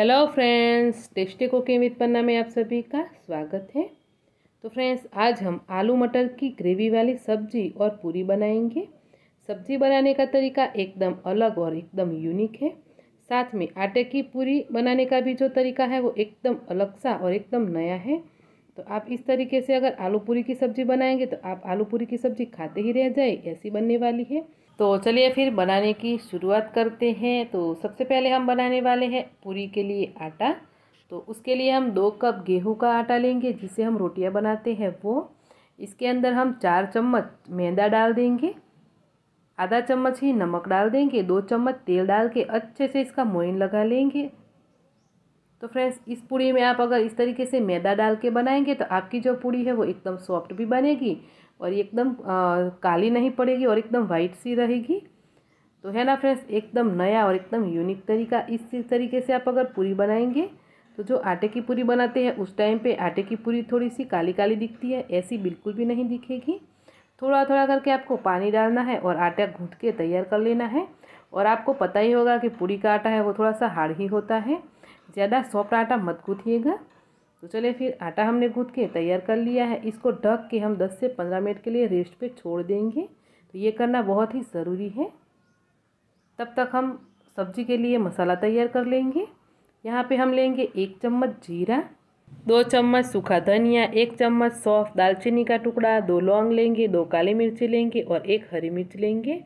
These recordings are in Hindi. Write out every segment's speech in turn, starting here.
hello friends tasty cooking with Panna में आप सभी का स्वागत है तो फ्रेंड्स आज हम आलू मटर की ग्रेवी वाली सब्जी और पूरी बनाएंगे सब्जी बनाने का तरीका एकदम अलग और एकदम यूनिक है साथ में आटे की पूरी बनाने का भी जो तरीका है वो एकदम अलग सा और एकदम नया है तो आप इस तरीके से अगर आलू पूरी की सब्ज़ी बनाएंगे तो आप आलू पूरी की सब्ज़ी खाते ही रह जाए ऐसी बनने वाली है तो चलिए फिर बनाने की शुरुआत करते हैं तो सबसे पहले हम बनाने वाले हैं पूरी के लिए आटा तो उसके लिए हम दो कप गेहूं का आटा लेंगे जिसे हम रोटियां बनाते हैं वो इसके अंदर हम चार चम्मच मैदा डाल देंगे आधा चम्मच ही नमक डाल देंगे दो चम्मच तेल डाल के अच्छे से इसका मोइन लगा लेंगे तो फ्रेंड्स इस पूड़ी में आप अगर इस तरीके से मैदा डाल के बनाएंगे तो आपकी जो पूड़ी है वो एकदम सॉफ्ट भी बनेगी और ये एकदम काली नहीं पड़ेगी और एकदम वाइट सी रहेगी तो है ना फ्रेंड्स एकदम नया और एकदम यूनिक तरीका इस तरीके से आप अगर पूरी बनाएंगे तो जो आटे की पूरी बनाते हैं उस टाइम पे आटे की पूरी थोड़ी सी काली काली दिखती है ऐसी बिल्कुल भी नहीं दिखेगी थोड़ा थोड़ा करके आपको पानी डालना है और आटा घूट के तैयार कर लेना है और आपको पता ही होगा कि पूरी का आटा है वो थोड़ा सा हार्ड ही होता है ज़्यादा सॉफ्ट आटा मत गूँथिएगा तो चलिए फिर आटा हमने गूँथ के तैयार कर लिया है इसको ढक के हम 10 से 15 मिनट के लिए रेस्ट पे छोड़ देंगे तो ये करना बहुत ही ज़रूरी है तब तक हम सब्जी के लिए मसाला तैयार कर लेंगे यहाँ पे हम लेंगे एक चम्मच जीरा दो चम्मच सूखा धनिया एक चम्मच सौफ दालचीनी का टुकड़ा दो लौंग लेंगे दो काली मिर्ची लेंगे और एक हरी मिर्च लेंगे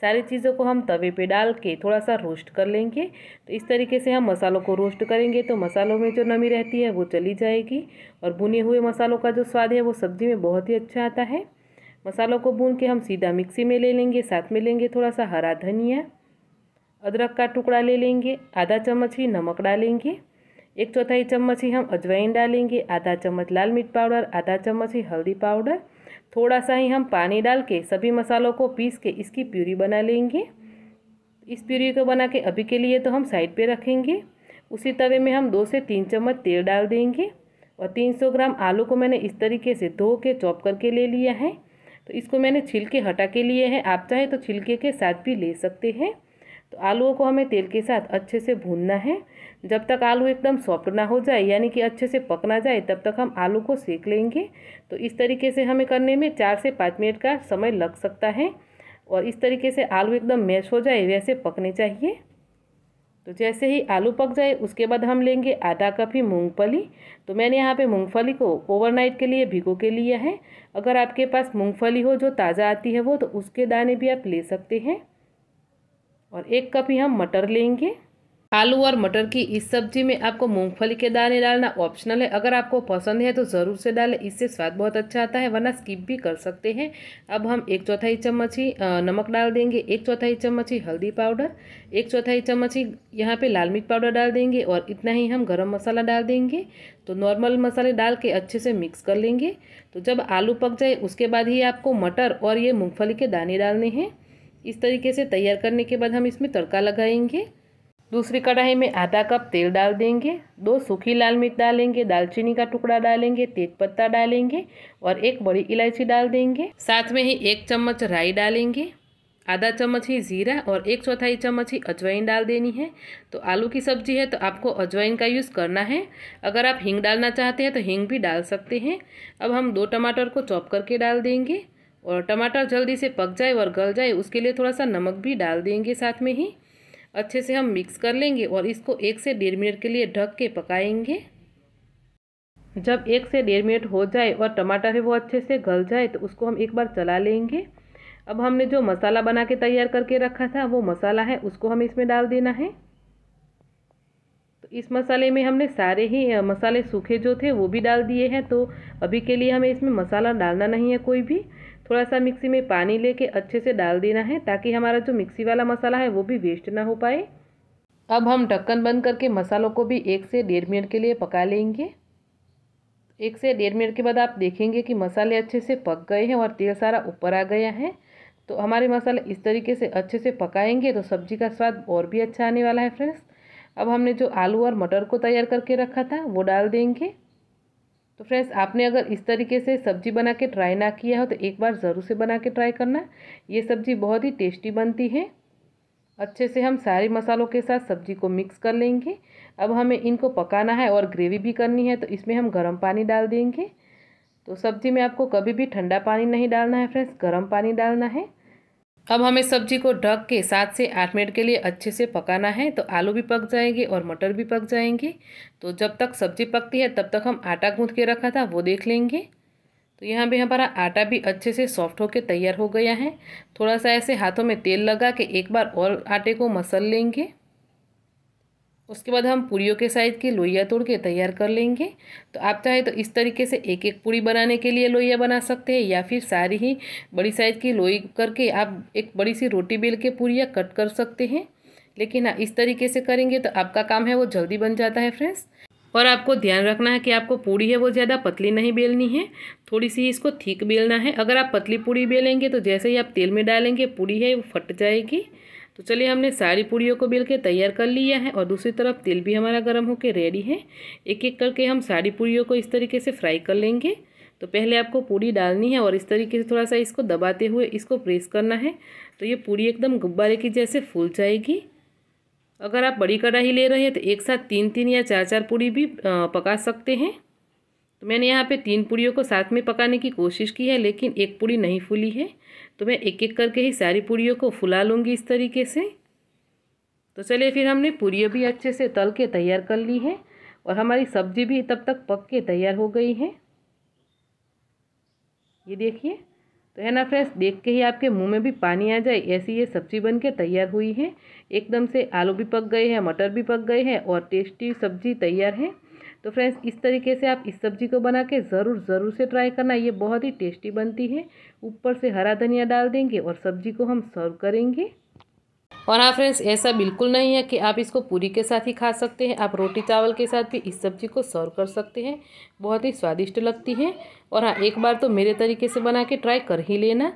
सारी चीज़ों को हम तवे पे डाल के थोड़ा सा रोस्ट कर लेंगे तो इस तरीके से हम मसालों को रोस्ट करेंगे तो मसालों में जो नमी रहती है वो चली जाएगी और भुने हुए मसालों का जो स्वाद है वो सब्ज़ी में बहुत ही अच्छा आता है मसालों को भून के हम सीधा मिक्सी में ले लेंगे साथ में लेंगे थोड़ा सा हरा धनिया अदरक का टुकड़ा ले लेंगे आधा चम्मच ही नमक डालेंगे एक चौथाई चम्मच ही हम अजवाइन डालेंगे आधा चम्मच लाल मिर्च पाउडर आधा चम्मच ही हल्दी पाउडर थोड़ा सा ही हम पानी डाल के सभी मसालों को पीस के इसकी प्यूरी बना लेंगे इस प्यूरी को बना के अभी के लिए तो हम साइड पे रखेंगे उसी तवे में हम दो से तीन चम्मच तेल डाल देंगे और 300 ग्राम आलू को मैंने इस तरीके से धो के चॉप करके ले लिया है तो इसको मैंने छिलके हटा के लिए है आप चाहे तो छिलके के साथ भी ले सकते हैं तो आलूओं को हमें तेल के साथ अच्छे से भूनना है जब तक आलू एकदम सॉफ्ट ना हो जाए यानी कि अच्छे से पक ना जाए तब तक हम आलू को सेक लेंगे तो इस तरीके से हमें करने में चार से पाँच मिनट का समय लग सकता है और इस तरीके से आलू एकदम मैश हो जाए वैसे पकने चाहिए तो जैसे ही आलू पक जाए उसके बाद हम लेंगे आधा कप ही मूँगफली तो मैंने यहाँ पे मूँगफली को ओवरनाइट के लिए भिगो के लिया है अगर आपके पास मूँगफली हो जो ताज़ा आती है वो तो उसके दाने भी आप ले सकते हैं और एक कप ही हम मटर लेंगे आलू और मटर की इस सब्जी में आपको मूंगफली के दाने डालना ऑप्शनल है अगर आपको पसंद है तो ज़रूर से डालें इससे स्वाद बहुत अच्छा आता है वरना स्किप भी कर सकते हैं अब हम एक चौथाई चम्मच ही नमक डाल देंगे एक चौथाई चम्मच ही हल्दी पाउडर एक चौथाई चम्मच ही यहाँ पे लाल मिर्च पाउडर डाल देंगे और इतना ही हम गर्म मसाला डाल देंगे तो नॉर्मल मसाले डाल के अच्छे से मिक्स कर लेंगे तो जब आलू पक जाए उसके बाद ही आपको मटर और ये मूँगफली के दाने डालने हैं इस तरीके से तैयार करने के बाद हम इसमें तड़का लगाएंगे दूसरी कढ़ाई में आधा कप तेल डाल देंगे दो सूखी लाल मिर्च डालेंगे दालचीनी का टुकड़ा डालेंगे तेज पत्ता डालेंगे और एक बड़ी इलायची डाल देंगे साथ में ही एक चम्मच राई डालेंगे आधा चम्मच ही ज़ीरा और एक चौथाई चम्मच ही अजवाइन डाल देनी है तो आलू की सब्जी है तो आपको अजवाइन का यूज़ करना है अगर आप हींग डालना चाहते हैं तो हींग भी डाल सकते हैं अब हम दो टमाटर को चॉप करके डाल देंगे और टमाटर जल्दी से पक जाए और गल जाए उसके लिए थोड़ा सा नमक भी डाल देंगे साथ में ही अच्छे से हम मिक्स कर लेंगे और इसको एक से डेढ़ मिनट के लिए ढक के पकाएंगे जब एक से डेढ़ मिनट हो जाए और टमाटर है वो अच्छे से गल जाए तो उसको हम एक बार चला लेंगे अब हमने जो मसाला बना के तैयार करके रखा था वो मसाला है उसको हमें इसमें डाल देना है तो इस मसाले में हमने सारे ही मसाले सूखे जो थे वो भी डाल दिए हैं तो अभी के लिए हमें इसमें मसाला डालना नहीं है कोई भी थोड़ा सा मिक्सी में पानी लेके अच्छे से डाल देना है ताकि हमारा जो मिक्सी वाला मसाला है वो भी वेस्ट ना हो पाए अब हम ढक्कन बंद करके मसालों को भी एक से डेढ़ मिनट के लिए पका लेंगे एक से डेढ़ मिनट के बाद आप देखेंगे कि मसाले अच्छे से पक गए हैं और तेल सारा ऊपर आ गया है तो हमारे मसाले इस तरीके से अच्छे से पकाएंगे तो सब्जी का स्वाद और भी अच्छा आने वाला है फ्रेंड्स अब हमने जो आलू और मटर को तैयार करके रखा था वो डाल देंगे तो फ्रेंड्स आपने अगर इस तरीके से सब्जी बना के ट्राई ना किया हो तो एक बार ज़रूर से बना के ट्राई करना ये सब्ज़ी बहुत ही टेस्टी बनती है अच्छे से हम सारे मसालों के साथ सब्जी को मिक्स कर लेंगे अब हमें इनको पकाना है और ग्रेवी भी करनी है तो इसमें हम गर्म पानी डाल देंगे तो सब्ज़ी में आपको कभी भी ठंडा पानी नहीं डालना है फ्रेंड्स गर्म पानी डालना है अब हमें सब्जी को ढक के सात से आठ मिनट के लिए अच्छे से पकाना है तो आलू भी पक जाएंगे और मटर भी पक जाएंगे तो जब तक सब्जी पकती है तब तक हम आटा गूंथ के रखा था वो देख लेंगे तो यहाँ भी हमारा आटा भी अच्छे से सॉफ्ट होकर तैयार हो गया है थोड़ा सा ऐसे हाथों में तेल लगा के एक बार और आटे को मसल लेंगे उसके बाद हम पूड़ियों के साइज़ की लोइया तोड़ के तैयार कर लेंगे तो आप चाहे तो इस तरीके से एक एक पूड़ी बनाने के लिए लोइया बना सकते हैं या फिर सारी ही बड़ी साइज़ की लोई करके आप एक बड़ी सी रोटी बेल के पूड़िया कट कर सकते हैं लेकिन हाँ इस तरीके से करेंगे तो आपका काम है वो जल्दी बन जाता है फ्रेंड्स और आपको ध्यान रखना है कि आपको पूड़ी है वो ज़्यादा पतली नहीं बेलनी है थोड़ी सी इसको थीक बेलना है अगर आप पतली पूड़ी बेलेंगे तो जैसे ही आप तेल में डालेंगे पूड़ी है वो फट जाएगी तो चलिए हमने सारी पूड़ियों को बेल के तैयार कर लिया है और दूसरी तरफ तेल भी हमारा गर्म होकर रेडी है एक एक करके हम सारी पूड़ियों को इस तरीके से फ्राई कर लेंगे तो पहले आपको पूड़ी डालनी है और इस तरीके से थोड़ा सा इसको दबाते हुए इसको प्रेस करना है तो ये पूड़ी एकदम गुब्बारे की जैसे फूल जाएगी अगर आप बड़ी कढ़ाई ले रहे हैं तो एक साथ तीन तीन या चार चार पूड़ी भी पका सकते हैं तो मैंने यहाँ पे तीन पूड़ियों को साथ में पकाने की कोशिश की है लेकिन एक पूड़ी नहीं फूली है तो मैं एक एक करके ही सारी पूड़ियों को फुला लूँगी इस तरीके से तो चलिए फिर हमने पूड़ियों भी अच्छे से तल के तैयार कर ली है और हमारी सब्ज़ी भी तब तक पक के तैयार हो गई है ये देखिए तो है ना फ्रेंड्स देख के ही आपके मुंह में भी पानी आ जाए ऐसी ये सब्ज़ी बन के तैयार हुई है एकदम से आलू भी पक गए हैं मटर भी पक गए हैं और टेस्टी सब्ज़ी तैयार है तो फ्रेंड्स इस तरीके से आप इस सब्जी को बना के ज़रूर ज़रूर से ट्राई करना ये बहुत ही टेस्टी बनती है ऊपर से हरा धनिया डाल देंगे और सब्जी को हम सर्व करेंगे और हाँ फ्रेंड्स ऐसा बिल्कुल नहीं है कि आप इसको पूरी के साथ ही खा सकते हैं आप रोटी चावल के साथ भी इस सब्ज़ी को सर्व कर सकते हैं बहुत ही स्वादिष्ट लगती है और हाँ एक बार तो मेरे तरीके से बना के ट्राई कर ही लेना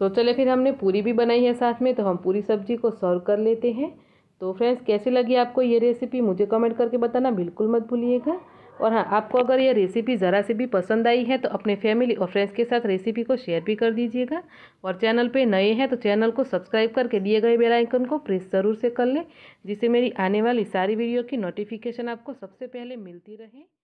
तो चले फिर हमने पूरी भी बनाई है साथ में तो हम पूरी सब्ज़ी को सर्व कर लेते हैं तो फ्रेंड्स कैसी लगी आपको ये रेसिपी मुझे कमेंट करके बताना बिल्कुल मत भूलिएगा और हाँ आपको अगर ये रेसिपी ज़रा से भी पसंद आई है तो अपने फैमिली और फ्रेंड्स के साथ रेसिपी को शेयर भी कर दीजिएगा और चैनल पे नए हैं तो चैनल को सब्सक्राइब करके दिए गए बेल आइकन को प्रेस ज़रूर से कर लें जिससे मेरी आने वाली सारी वीडियो की नोटिफिकेशन आपको सबसे पहले मिलती रहे